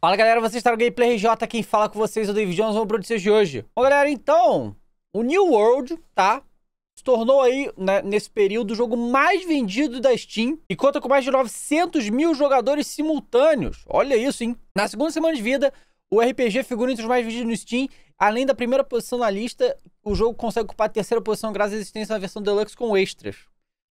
Fala galera, vocês estão no Gameplay RJ, quem fala com vocês é o David Jones, vamos para o de hoje. Bom galera, então, o New World, tá? Se tornou aí, né, nesse período, o jogo mais vendido da Steam e conta com mais de 900 mil jogadores simultâneos. Olha isso, hein? Na segunda semana de vida, o RPG figura entre os mais vendidos no Steam. Além da primeira posição na lista, o jogo consegue ocupar a terceira posição graças à existência da versão Deluxe com extras.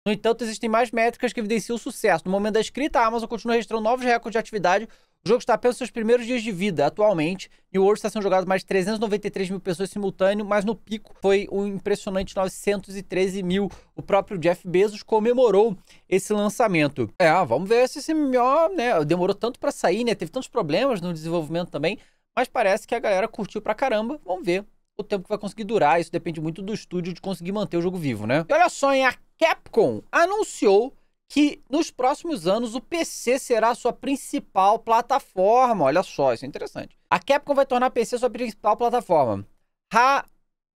No entanto, existem mais métricas que evidenciam o sucesso. No momento da escrita, a Amazon continua registrando novos recordes de atividade, o jogo está apenas seus primeiros dias de vida atualmente e o World está sendo jogado mais de 393 mil pessoas simultâneo, mas no pico foi um impressionante 913 mil. O próprio Jeff Bezos comemorou esse lançamento. É, ah, vamos ver se esse melhor, né? Demorou tanto para sair, né? Teve tantos problemas no desenvolvimento também, mas parece que a galera curtiu pra caramba. Vamos ver o tempo que vai conseguir durar. Isso depende muito do estúdio de conseguir manter o jogo vivo, né? E olha só, hein? A Capcom anunciou que nos próximos anos o PC será a sua principal plataforma. Olha só, isso é interessante. A Capcom vai tornar o PC sua principal plataforma. Ha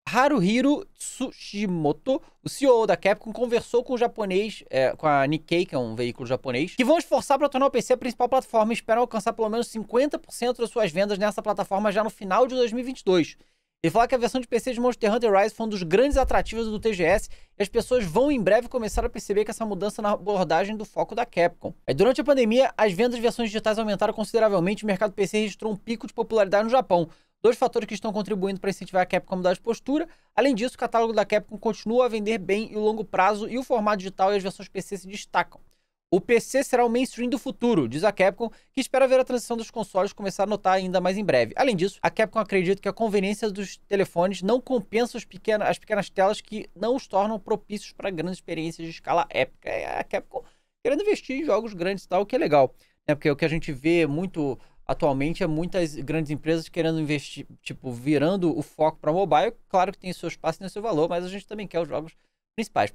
Haruhiro Tsushimoto, o CEO da Capcom, conversou com o japonês, é, com a Nikkei, que é um veículo japonês, que vão esforçar para tornar o PC a principal plataforma e esperam alcançar pelo menos 50% das suas vendas nessa plataforma já no final de 2022. Ele fala que a versão de PC de Monster Hunter Rise foi um dos grandes atrativos do TGS e as pessoas vão em breve começar a perceber que essa mudança na abordagem do foco da Capcom. durante a pandemia, as vendas de versões digitais aumentaram consideravelmente e o mercado PC registrou um pico de popularidade no Japão. Dois fatores que estão contribuindo para incentivar a Capcom a mudar de postura. Além disso, o catálogo da Capcom continua a vender bem o longo prazo e o formato digital e as versões PC se destacam. O PC será o mainstream do futuro, diz a Capcom, que espera ver a transição dos consoles começar a notar ainda mais em breve. Além disso, a Capcom acredita que a conveniência dos telefones não compensa as pequenas telas que não os tornam propícios para grandes experiências de escala épica. É a Capcom querendo investir em jogos grandes e tal, o que é legal. Né? Porque o que a gente vê muito atualmente é muitas grandes empresas querendo investir, tipo, virando o foco para mobile. Claro que tem seu espaço e seu valor, mas a gente também quer os jogos principais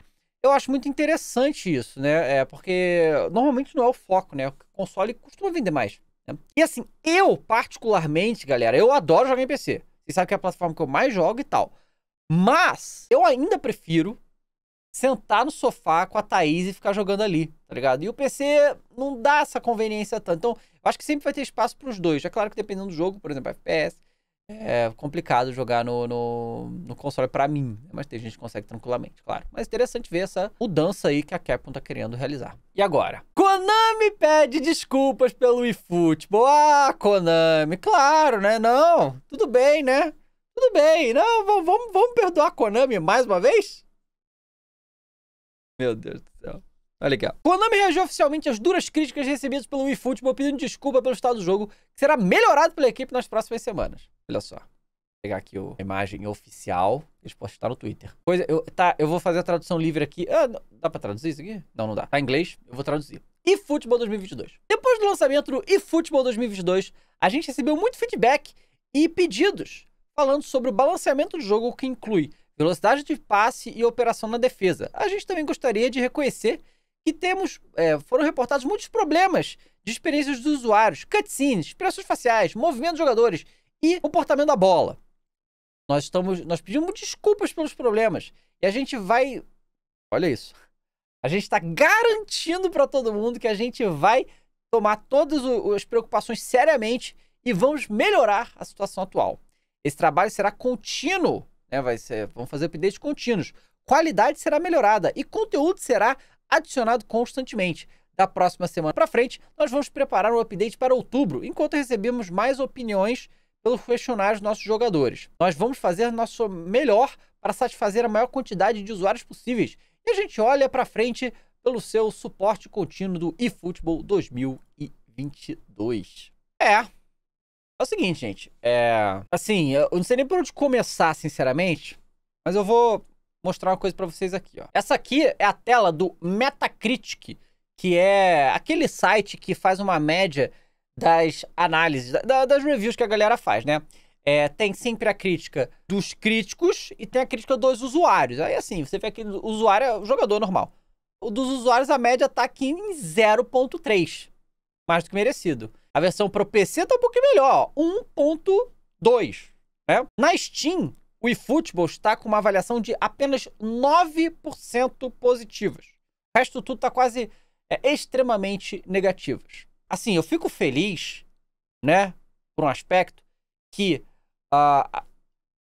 eu acho muito interessante isso, né? É, porque normalmente não é o foco, né? O console costuma vender mais. Né? E assim, eu particularmente, galera, eu adoro jogar em PC. Vocês sabem que é a plataforma que eu mais jogo e tal. Mas eu ainda prefiro sentar no sofá com a Thaís e ficar jogando ali, tá ligado? E o PC não dá essa conveniência tanto. Então, eu acho que sempre vai ter espaço para os dois. É claro que dependendo do jogo, por exemplo, FPS, é complicado jogar no, no, no console para mim, mas tem gente que consegue tranquilamente, claro. Mas interessante ver essa mudança aí que a Capcom tá querendo realizar. E agora? Konami pede desculpas pelo eFootball. Ah, Konami, claro, né? Não, tudo bem, né? Tudo bem, não, vamos, vamos perdoar a Konami mais uma vez? Meu Deus do céu. Olha legal. Konami reagiu oficialmente às duras críticas recebidas pelo eFootball pedindo desculpa pelo estado do jogo, que será melhorado pela equipe nas próximas semanas. Olha só. Vou pegar aqui a imagem oficial. Eles postaram no Twitter. Coisa, eu, tá, eu vou fazer a tradução livre aqui. Ah, não, dá pra traduzir isso aqui? Não, não dá. Tá em inglês, eu vou traduzir. E futebol 2022. Depois do lançamento do eFootball 2022, a gente recebeu muito feedback e pedidos falando sobre o balanceamento do jogo que inclui velocidade de passe e operação na defesa. A gente também gostaria de reconhecer que temos, é, foram reportados muitos problemas de experiências dos usuários, cutscenes, expressões faciais, movimentos dos jogadores e comportamento da bola. Nós estamos, nós pedimos desculpas pelos problemas e a gente vai, olha isso. A gente está garantindo para todo mundo que a gente vai tomar todas as preocupações seriamente e vamos melhorar a situação atual. Esse trabalho será contínuo, né? Vai ser, vamos fazer updates contínuos. Qualidade será melhorada e conteúdo será adicionado constantemente. Da próxima semana para frente, nós vamos preparar um update para outubro, enquanto recebemos mais opiniões pelo questionário dos nossos jogadores. Nós vamos fazer nosso melhor para satisfazer a maior quantidade de usuários possíveis. E a gente olha para frente pelo seu suporte contínuo do eFootball 2022. É. É o seguinte, gente. É. Assim, eu não sei nem por onde começar, sinceramente. Mas eu vou mostrar uma coisa para vocês aqui, ó. Essa aqui é a tela do Metacritic, que é aquele site que faz uma média das análises, da, das reviews que a galera faz, né? É, tem sempre a crítica dos críticos e tem a crítica dos usuários. Aí assim, você vê que o usuário é jogador normal. O dos usuários, a média tá aqui em 0.3. Mais do que merecido. A versão pro PC tá um pouquinho melhor, 1.2. Né? Na Steam, o eFootball está com uma avaliação de apenas 9% positivas. O resto tudo tá quase é, extremamente negativas assim, eu fico feliz, né? Por um aspecto que uh,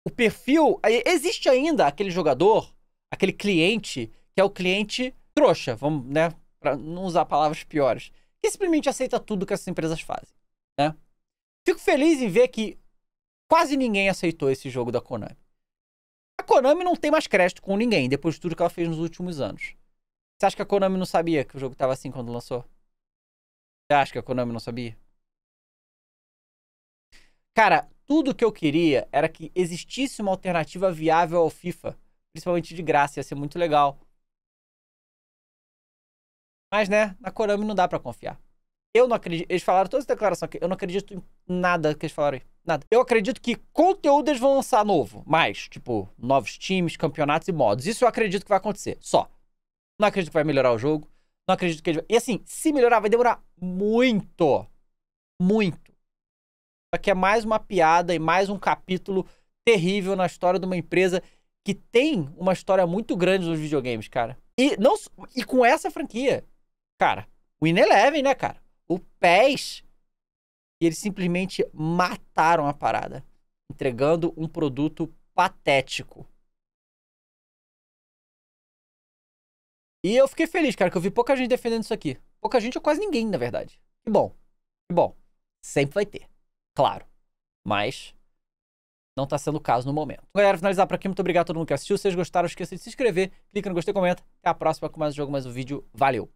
o perfil. Existe ainda aquele jogador, aquele cliente, que é o cliente trouxa, vamos, né? Pra não usar palavras piores, que simplesmente aceita tudo que essas empresas fazem, né? Fico feliz em ver que quase ninguém aceitou esse jogo da Konami. A Konami não tem mais crédito com ninguém depois de tudo que ela fez nos últimos anos. Você acha que a Konami não sabia que o jogo estava assim quando lançou? Você acha que a Konami não sabia? Cara, tudo que eu queria era que existisse uma alternativa viável ao FIFA, principalmente de graça, ia ser muito legal. Mas, né, na Konami não dá para confiar. Eu não acredito. Eles falaram todas as declarações aqui. Eu não acredito em nada que eles falaram aí. Nada. Eu acredito que conteúdo eles vão lançar novo. Mais, tipo, novos times, campeonatos e modos. Isso eu acredito que vai acontecer. Só. Não acredito que vai melhorar o jogo. Não acredito que ele vai. E assim, se melhorar, vai demorar muito. Muito. Só que é mais uma piada e mais um capítulo terrível na história de uma empresa que tem uma história muito grande nos videogames, cara. E, não, e com essa franquia, cara, o In Eleven, né, cara? O PES. E eles simplesmente mataram a parada, entregando um produto patético. E eu fiquei feliz, cara, que eu vi pouca gente defendendo isso aqui. Pouca gente ou quase ninguém, na verdade. Que bom. Que bom. Sempre vai ter. Claro. Mas não tá sendo o caso no momento. Galera, finalizar por aqui. Muito obrigado a todo mundo que assistiu. Se vocês gostaram, esqueça de se inscrever, clica no gostei, comenta. Até a próxima com mais um jogo, mais um vídeo. Valeu!